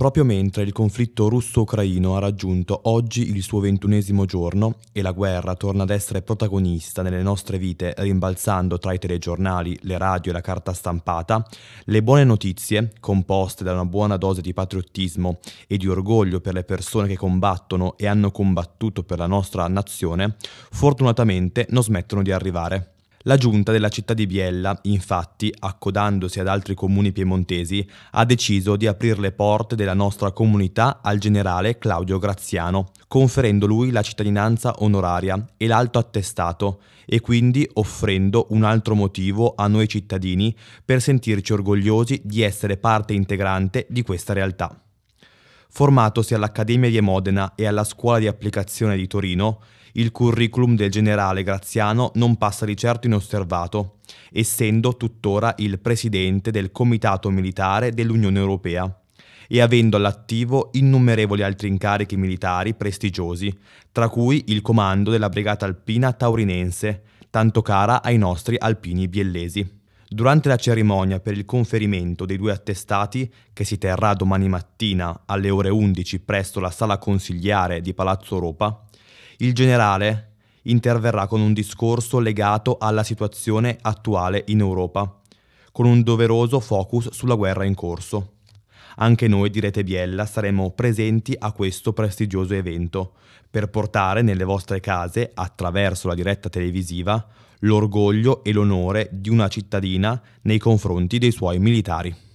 Proprio mentre il conflitto russo-ucraino ha raggiunto oggi il suo ventunesimo giorno e la guerra torna ad essere protagonista nelle nostre vite rimbalzando tra i telegiornali, le radio e la carta stampata, le buone notizie, composte da una buona dose di patriottismo e di orgoglio per le persone che combattono e hanno combattuto per la nostra nazione, fortunatamente non smettono di arrivare. La giunta della città di Biella, infatti, accodandosi ad altri comuni piemontesi, ha deciso di aprire le porte della nostra comunità al generale Claudio Graziano, conferendo lui la cittadinanza onoraria e l'alto attestato, e quindi offrendo un altro motivo a noi cittadini per sentirci orgogliosi di essere parte integrante di questa realtà. Formatosi all'Accademia di Modena e alla Scuola di Applicazione di Torino, il curriculum del generale Graziano non passa di certo inosservato, essendo tuttora il presidente del Comitato Militare dell'Unione Europea e avendo all'attivo innumerevoli altri incarichi militari prestigiosi, tra cui il comando della Brigata Alpina Taurinense, tanto cara ai nostri alpini biellesi. Durante la cerimonia per il conferimento dei due attestati, che si terrà domani mattina alle ore 11 presso la sala consigliare di Palazzo Europa, il generale interverrà con un discorso legato alla situazione attuale in Europa, con un doveroso focus sulla guerra in corso. Anche noi di Rete Biella saremo presenti a questo prestigioso evento per portare nelle vostre case, attraverso la diretta televisiva, l'orgoglio e l'onore di una cittadina nei confronti dei suoi militari.